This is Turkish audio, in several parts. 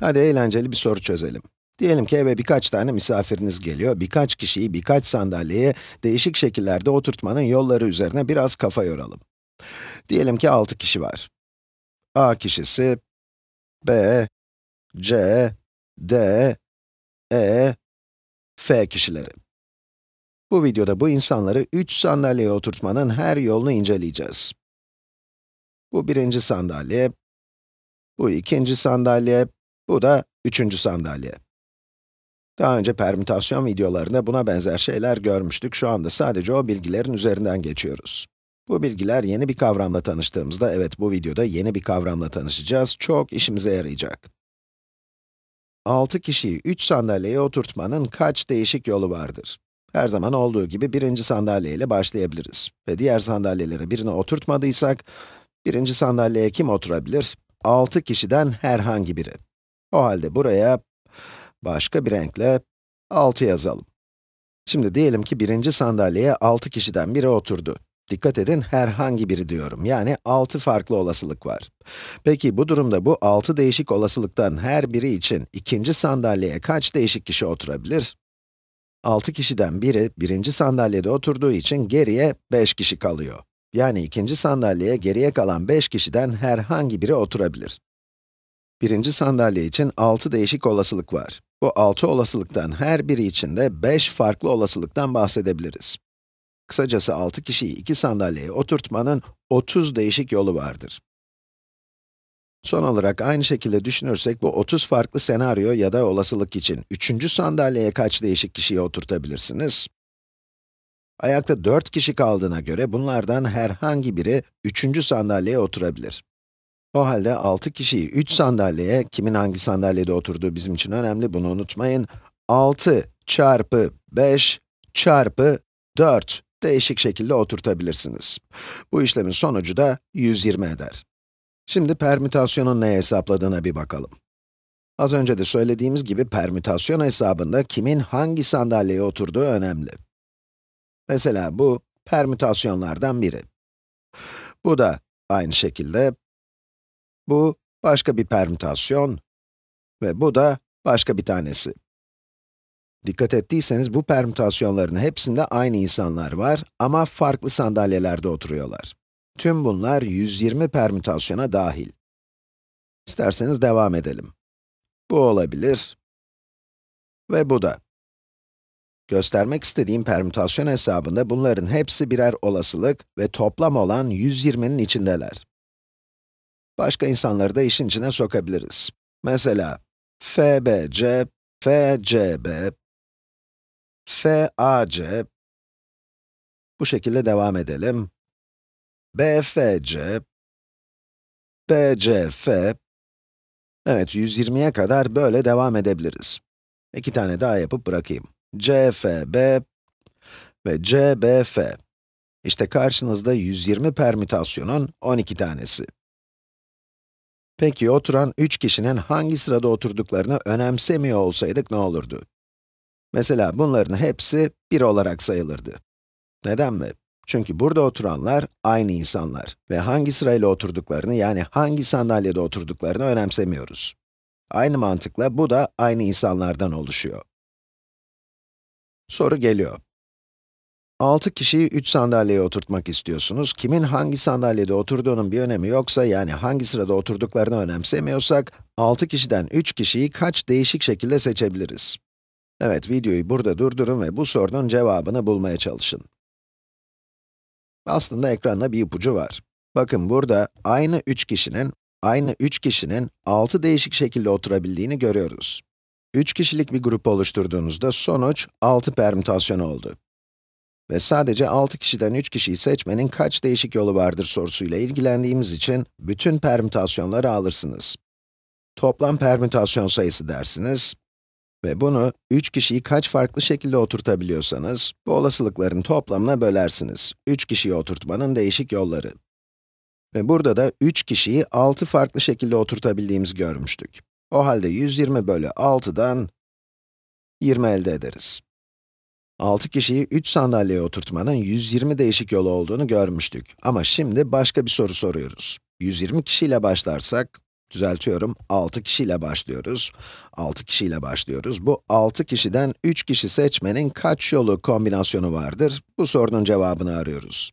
Hadi eğlenceli bir soru çözelim. Diyelim ki eve birkaç tane misafiriniz geliyor, birkaç kişiyi birkaç sandalyeye değişik şekillerde oturtmanın yolları üzerine biraz kafa yoralım. Diyelim ki 6 kişi var. A kişisi, B, C, D, E, F kişileri. Bu videoda bu insanları 3 sandalyeye oturtmanın her yolunu inceleyeceğiz. Bu birinci sandalye, bu ikinci sandalye, bu da üçüncü sandalye. Daha önce permütasyon videolarında buna benzer şeyler görmüştük. Şu anda sadece o bilgilerin üzerinden geçiyoruz. Bu bilgiler yeni bir kavramla tanıştığımızda, evet bu videoda yeni bir kavramla tanışacağız, çok işimize yarayacak. 6 kişiyi 3 sandalyeye oturtmanın kaç değişik yolu vardır? Her zaman olduğu gibi birinci sandalyeyle başlayabiliriz. Ve diğer sandalyelere birini oturtmadıysak, birinci sandalyeye kim oturabilir? 6 kişiden herhangi biri. O halde buraya başka bir renkle 6 yazalım. Şimdi diyelim ki birinci sandalyeye 6 kişiden biri oturdu. Dikkat edin, herhangi biri diyorum. Yani 6 farklı olasılık var. Peki bu durumda bu 6 değişik olasılıktan her biri için ikinci sandalyeye kaç değişik kişi oturabilir? 6 kişiden biri birinci sandalyede oturduğu için geriye 5 kişi kalıyor. Yani ikinci sandalyeye geriye kalan 5 kişiden herhangi biri oturabilir. Birinci sandalye için 6 değişik olasılık var. Bu 6 olasılıktan her biri için de 5 farklı olasılıktan bahsedebiliriz. Kısacası 6 kişiyi 2 sandalyeye oturtmanın 30 değişik yolu vardır. Son olarak aynı şekilde düşünürsek bu 30 farklı senaryo ya da olasılık için 3. sandalyeye kaç değişik kişiyi oturtabilirsiniz? Ayakta 4 kişi kaldığına göre bunlardan herhangi biri 3. sandalyeye oturabilir. O halde 6 kişiyi 3 sandalyeye, kimin hangi sandalyede oturduğu bizim için önemli, bunu unutmayın. 6 çarpı 5 çarpı 4 değişik şekilde oturtabilirsiniz. Bu işlemin sonucu da 120 eder. Şimdi permütasyonun ne hesapladığına bir bakalım. Az önce de söylediğimiz gibi permütasyon hesabında kimin hangi sandalyeye oturduğu önemli. Mesela bu permütasyonlardan biri. Bu da aynı şekilde bu başka bir permütasyon ve bu da başka bir tanesi. Dikkat ettiyseniz bu permütasyonların hepsinde aynı insanlar var ama farklı sandalyelerde oturuyorlar. Tüm bunlar 120 permütasyona dahil. İsterseniz devam edelim. Bu olabilir ve bu da. Göstermek istediğim permütasyon hesabında bunların hepsi birer olasılık ve toplam olan 120'nin içindeler. Başka insanları da işin içine sokabiliriz. Mesela FBC, FCB, FAC, bu şekilde devam edelim. BFC, BCF, evet 120'ye kadar böyle devam edebiliriz. İki tane daha yapıp bırakayım. CFB ve CBF. İşte karşınızda 120 permütasyonun 12 tanesi. Peki oturan 3 kişinin hangi sırada oturduklarını önemsemiyor olsaydık ne olurdu? Mesela bunların hepsi 1 olarak sayılırdı. Neden mi? Çünkü burada oturanlar aynı insanlar ve hangi sırayla oturduklarını yani hangi sandalyede oturduklarını önemsemiyoruz. Aynı mantıkla bu da aynı insanlardan oluşuyor. Soru geliyor. 6 kişiyi 3 sandalyeye oturtmak istiyorsunuz. Kimin hangi sandalyede oturduğunun bir önemi yoksa, yani hangi sırada oturduklarını önemsemiyorsak, 6 kişiden 3 kişiyi kaç değişik şekilde seçebiliriz? Evet, videoyu burada durdurun ve bu sorunun cevabını bulmaya çalışın. Aslında ekranda bir ipucu var. Bakın burada aynı 3 kişinin, aynı 3 kişinin 6 değişik şekilde oturabildiğini görüyoruz. 3 kişilik bir grup oluşturduğunuzda sonuç 6 permütasyon oldu ve sadece 6 kişiden 3 kişiyi seçmenin kaç değişik yolu vardır sorusuyla ilgilendiğimiz için bütün permütasyonları alırsınız. Toplam permütasyon sayısı dersiniz ve bunu 3 kişiyi kaç farklı şekilde oturtabiliyorsanız bu olasılıkların toplamına bölersiniz. 3 kişiyi oturtmanın değişik yolları. Ve burada da 3 kişiyi 6 farklı şekilde oturtabildiğimizi görmüştük. O halde 120 bölü 6'dan 20 elde ederiz. 6 kişiyi 3 sandalyeye oturtmanın 120 değişik yolu olduğunu görmüştük. Ama şimdi başka bir soru soruyoruz. 120 kişiyle başlarsak, düzeltiyorum, 6 kişiyle başlıyoruz. 6 kişiyle başlıyoruz. Bu 6 kişiden 3 kişi seçmenin kaç yolu kombinasyonu vardır? Bu sorunun cevabını arıyoruz.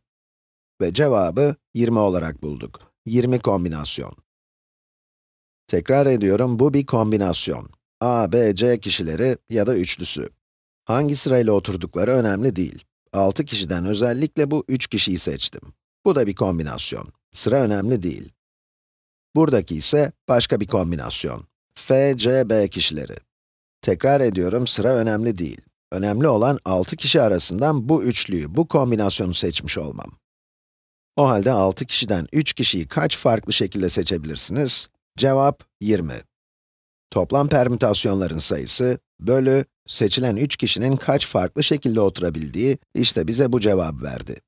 Ve cevabı 20 olarak bulduk. 20 kombinasyon. Tekrar ediyorum, bu bir kombinasyon. A, B, C kişileri ya da üçlüsü. Hangi sırayla oturdukları önemli değil. 6 kişiden özellikle bu 3 kişiyi seçtim. Bu da bir kombinasyon. Sıra önemli değil. Buradaki ise başka bir kombinasyon. F, C, B kişileri. Tekrar ediyorum, sıra önemli değil. Önemli olan 6 kişi arasından bu üçlüyü, bu kombinasyonu seçmiş olmam. O halde 6 kişiden 3 kişiyi kaç farklı şekilde seçebilirsiniz? Cevap 20. Toplam permütasyonların sayısı bölü seçilen 3 kişinin kaç farklı şekilde oturabildiği, işte bize bu cevabı verdi.